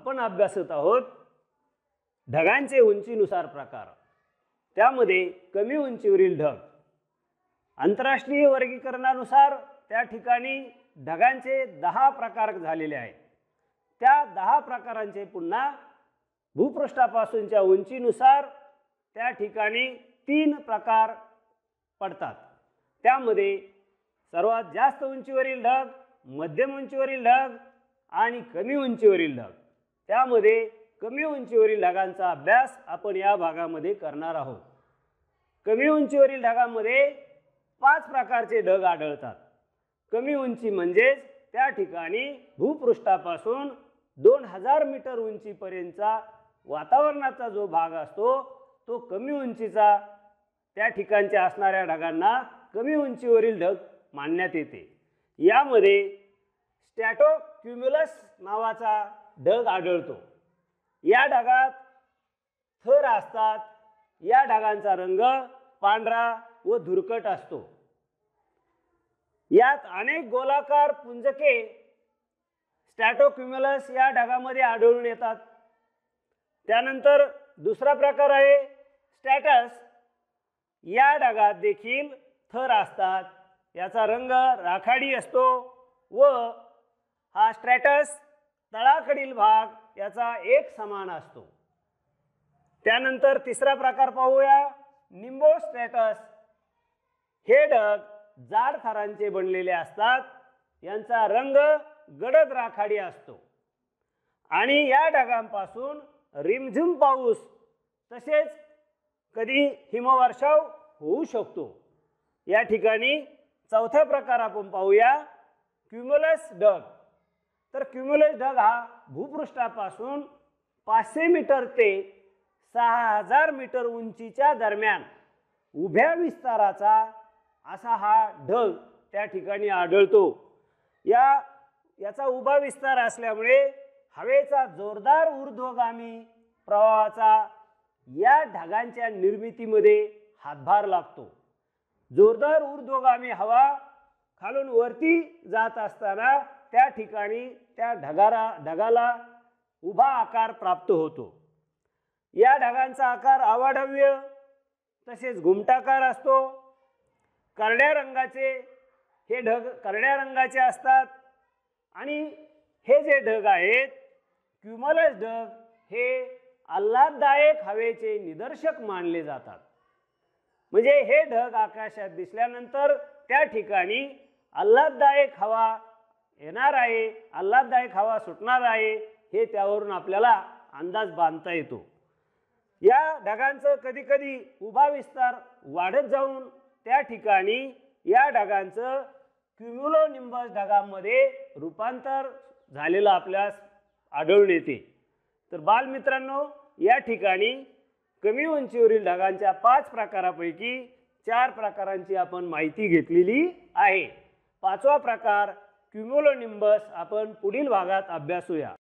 आपण अभ्यासत आहोत ढगांचे उंचीनुसार प्रकार त्यामध्ये कमी उंचीवरील ढग आंतरराष्ट्रीय वर्गीकरणानुसार त्या ठिकाणी ढगांचे दहा प्रकार झालेले आहेत त्या दहा प्रकारांचे पुन्हा भूपृष्ठापासूनच्या उंचीनुसार त्या ठिकाणी तीन प्रकार पडतात त्यामध्ये सर्वात जास्त उंचीवरील ढग मध्यम उंचीवरील ढग आणि कमी उंचीवरील ढग त्यामध्ये कमी उंचीवरील ढगांचा अभ्यास आपण या भागामध्ये करणार आहोत कमी उंचीवरील ढगांमध्ये पाच प्रकारचे ढग आढळतात कमी उंची म्हणजेच त्या ठिकाणी भूपृष्ठापासून दोन हजार मीटर उंचीपर्यंतचा वातावरणाचा जो भाग असतो तो कमी उंचीचा त्या ठिकाणच्या असणाऱ्या ढगांना कमी उंचीवरील ढग मानण्यात येते यामध्ये स्टॅटो क्युम्युलस नावाचा ढग आढळतो या ढगात थर असतात या ढगांचा रंग पांढरा व धुरकट असतो यात अनेक गोलाकार पुंजके स्टॅटोक्युम्युलस या ढगामध्ये आढळून येतात त्यानंतर दुसरा प्रकार आहे स्टॅटस या ढगात देखील थर असतात याचा रंग राखाडी असतो व हा स्ट्रॅटस तळाकडील भाग याचा एक समान असतो त्यानंतर तिसरा प्रकार पाहूया निंबोस्टॅटस हे ढग जाड थरांचे बनलेले असतात यांचा रंग गडद राखाडी असतो आणि या ढगांपासून रिमझिम पाऊस तसेच कधी हिमवर्षाव होऊ शकतो या ठिकाणी चौथा प्रकार आपण पाहूया क्युमलस डग तर क्युम्युलेस ढग हा भूपृष्ठापासून पाचशे मीटर ते सहा हजार मीटर उंचीच्या दरम्यान उभ्या विस्ताराचा असा हा ढग त्या ठिकाणी आढळतो या याचा उभा विस्तार असल्यामुळे हवेचा जोरदार ऊर्ध्वगामी प्रवाहाचा या ढगांच्या निर्मितीमध्ये हातभार लागतो जोरदार ऊर्ध्वगामी हवा खालून वरती जात असताना त्या ठिकाणी त्या ढगारा ढगाला उभा आकार प्राप्त होतो या ढगांचा आकार आवाढव्य तसेच घुमटाकार असतो करड्या रंगाचे हे ढग करड्या रंगाचे असतात आणि हे जे ढग आहेत क्युमलस ढग हे आल्हाददायक हवेचे निदर्शक मानले जातात म्हणजे हे ढग आकाशात दिसल्यानंतर त्या ठिकाणी आल्हाददायक हवा येणार आहे आल्हाददायक हवा सुटणार आहे हे त्यावरून आपल्याला अंदाज बांधता येतो या ढगांचं कधीकधी उभा विस्तार वाढत जाऊन त्या ठिकाणी या ढगांचं निंबस ढगांमध्ये रूपांतर झालेलं आपल्यास आढळून येते तर बालमित्रांनो या ठिकाणी कमी उंचीवरील ढगांच्या पाच प्रकारापैकी चार प्रकारांची आपण माहिती घेतलेली आहे पाचवा प्रकार क्युमोलोनिंबस आपण पुढील भागात अभ्यासूया